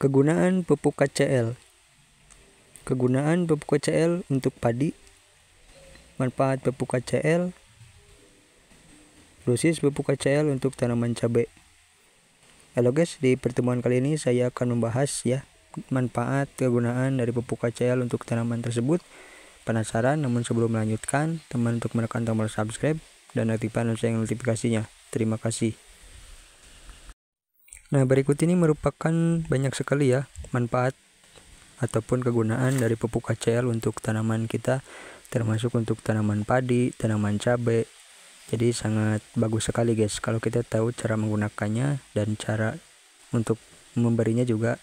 Kegunaan pupuk KCL Kegunaan pupuk KCL untuk padi Manfaat pupuk KCL Dosis pupuk KCL untuk tanaman cabai Halo guys, di pertemuan kali ini saya akan membahas ya manfaat kegunaan dari pupuk KCL untuk tanaman tersebut Penasaran namun sebelum melanjutkan teman untuk menekan tombol subscribe dan aktifkan lonceng notifikasinya Terima kasih Nah, berikut ini merupakan banyak sekali ya manfaat ataupun kegunaan dari pupuk KCL untuk tanaman kita termasuk untuk tanaman padi, tanaman cabai. Jadi sangat bagus sekali guys kalau kita tahu cara menggunakannya dan cara untuk memberinya juga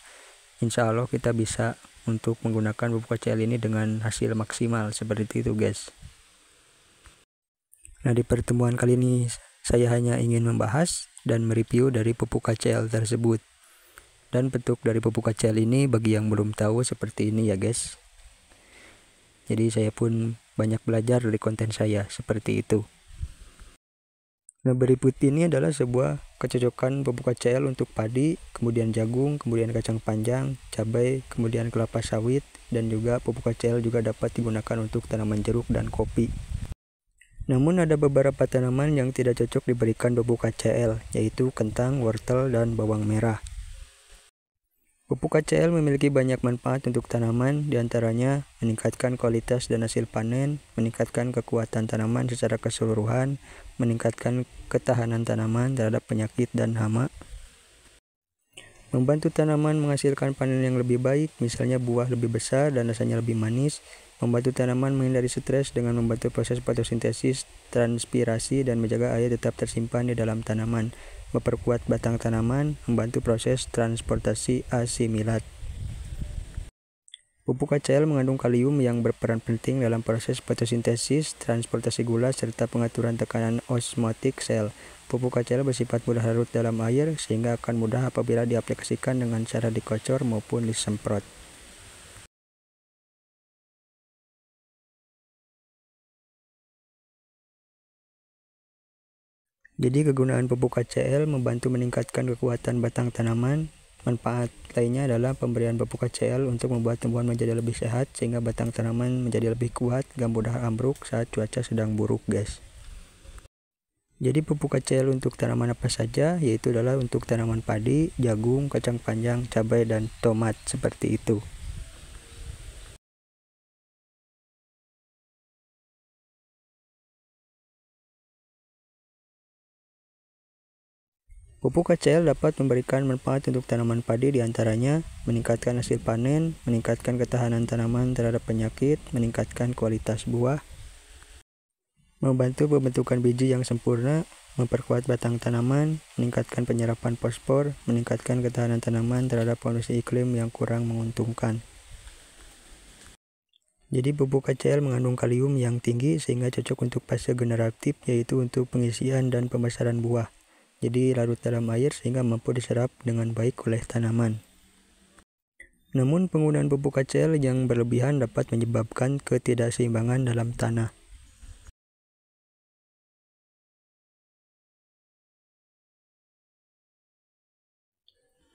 insya Allah kita bisa untuk menggunakan pupuk KCL ini dengan hasil maksimal seperti itu guys. Nah di pertemuan kali ini saya hanya ingin membahas dan mereview dari pupuk KCL tersebut. Dan bentuk dari pupuk KCL ini bagi yang belum tahu seperti ini ya guys. Jadi saya pun banyak belajar dari konten saya seperti itu. Nah berikut ini adalah sebuah kecocokan pupuk KCL untuk padi, kemudian jagung, kemudian kacang panjang, cabai, kemudian kelapa sawit, dan juga pupuk KCL juga dapat digunakan untuk tanaman jeruk dan kopi. Namun ada beberapa tanaman yang tidak cocok diberikan bubuk KCL, yaitu kentang, wortel, dan bawang merah. Pupuk KCL memiliki banyak manfaat untuk tanaman, diantaranya meningkatkan kualitas dan hasil panen, meningkatkan kekuatan tanaman secara keseluruhan, meningkatkan ketahanan tanaman terhadap penyakit dan hama, membantu tanaman menghasilkan panen yang lebih baik, misalnya buah lebih besar dan rasanya lebih manis, Membantu tanaman menghindari stres dengan membantu proses fotosintesis, transpirasi, dan menjaga air tetap tersimpan di dalam tanaman. Memperkuat batang tanaman, membantu proses transportasi asimilat. Pupuk KCL mengandung kalium yang berperan penting dalam proses fotosintesis, transportasi gula, serta pengaturan tekanan osmotik sel. Pupuk KCL bersifat mudah larut dalam air, sehingga akan mudah apabila diaplikasikan dengan cara dikocor maupun disemprot. Jadi kegunaan pupuk KCL membantu meningkatkan kekuatan batang tanaman. Manfaat lainnya adalah pemberian pupuk KCL untuk membuat tumbuhan menjadi lebih sehat sehingga batang tanaman menjadi lebih kuat dan mudah ambruk saat cuaca sedang buruk guys. Jadi pupuk KCL untuk tanaman apa saja yaitu adalah untuk tanaman padi, jagung, kacang panjang, cabai, dan tomat seperti itu. Pupuk KCL dapat memberikan manfaat untuk tanaman padi diantaranya meningkatkan hasil panen, meningkatkan ketahanan tanaman terhadap penyakit, meningkatkan kualitas buah, membantu pembentukan biji yang sempurna, memperkuat batang tanaman, meningkatkan penyerapan fosfor, meningkatkan ketahanan tanaman terhadap kondisi iklim yang kurang menguntungkan. Jadi pupuk KCL mengandung kalium yang tinggi sehingga cocok untuk fase generatif yaitu untuk pengisian dan pembesaran buah jadi larut dalam air sehingga mampu diserap dengan baik oleh tanaman. Namun penggunaan pupuk KCL yang berlebihan dapat menyebabkan ketidakseimbangan dalam tanah.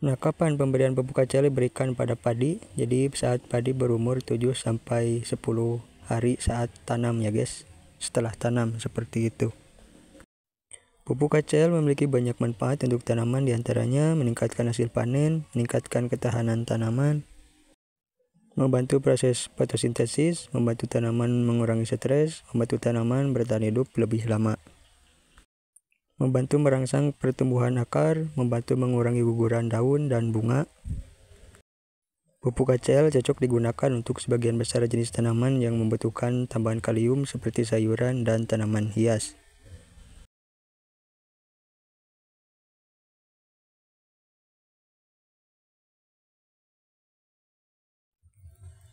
Nah, kapan pemberian pupuk KCL diberikan pada padi? Jadi saat padi berumur 7 sampai 10 hari saat tanam ya guys. Setelah tanam seperti itu. Pupuk KCL memiliki banyak manfaat untuk tanaman diantaranya meningkatkan hasil panen, meningkatkan ketahanan tanaman, membantu proses fotosintesis, membantu tanaman mengurangi stres, membantu tanaman bertahan hidup lebih lama, membantu merangsang pertumbuhan akar, membantu mengurangi guguran daun dan bunga. Pupuk KCL cocok digunakan untuk sebagian besar jenis tanaman yang membutuhkan tambahan kalium seperti sayuran dan tanaman hias.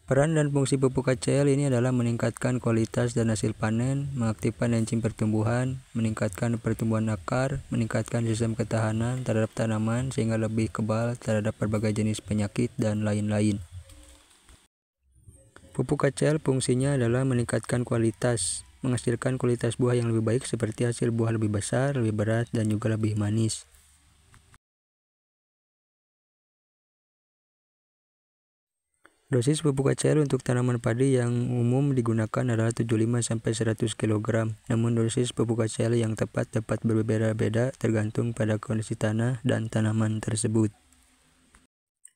Peran dan fungsi pupuk KCL ini adalah meningkatkan kualitas dan hasil panen, mengaktifkan enzim pertumbuhan, meningkatkan pertumbuhan akar, meningkatkan sistem ketahanan terhadap tanaman sehingga lebih kebal terhadap berbagai jenis penyakit dan lain-lain. Pupuk KCL fungsinya adalah meningkatkan kualitas, menghasilkan kualitas buah yang lebih baik seperti hasil buah lebih besar, lebih berat, dan juga lebih manis. Dosis pupuk cair untuk tanaman padi yang umum digunakan adalah 75-100 kg. Namun dosis pupuk cair yang tepat dapat berbeda-beda tergantung pada kondisi tanah dan tanaman tersebut.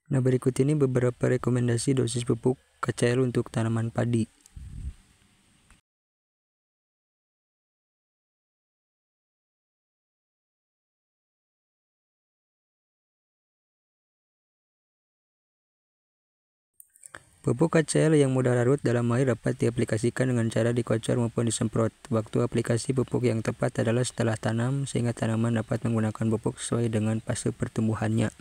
Nah berikut ini beberapa rekomendasi dosis pupuk KCL untuk tanaman padi. Pupuk KCL yang mudah larut dalam air dapat diaplikasikan dengan cara dikocor maupun disemprot. Waktu aplikasi pupuk yang tepat adalah setelah tanam, sehingga tanaman dapat menggunakan pupuk sesuai dengan fase pertumbuhannya.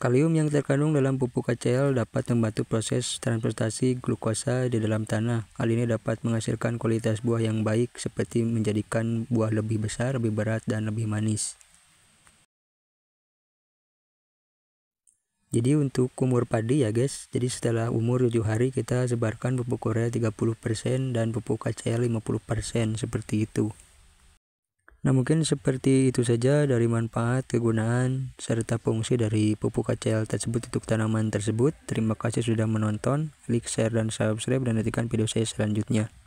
Kalium yang terkandung dalam pupuk KCL dapat membantu proses transportasi glukosa di dalam tanah. Hal ini dapat menghasilkan kualitas buah yang baik seperti menjadikan buah lebih besar, lebih berat, dan lebih manis. jadi untuk kumur padi ya guys jadi setelah umur 7 hari kita sebarkan pupuk korea 30% dan pupuk KCL 50% seperti itu nah mungkin seperti itu saja dari manfaat kegunaan serta fungsi dari pupuk KCL tersebut untuk tanaman tersebut terima kasih sudah menonton like share dan subscribe dan nantikan video saya selanjutnya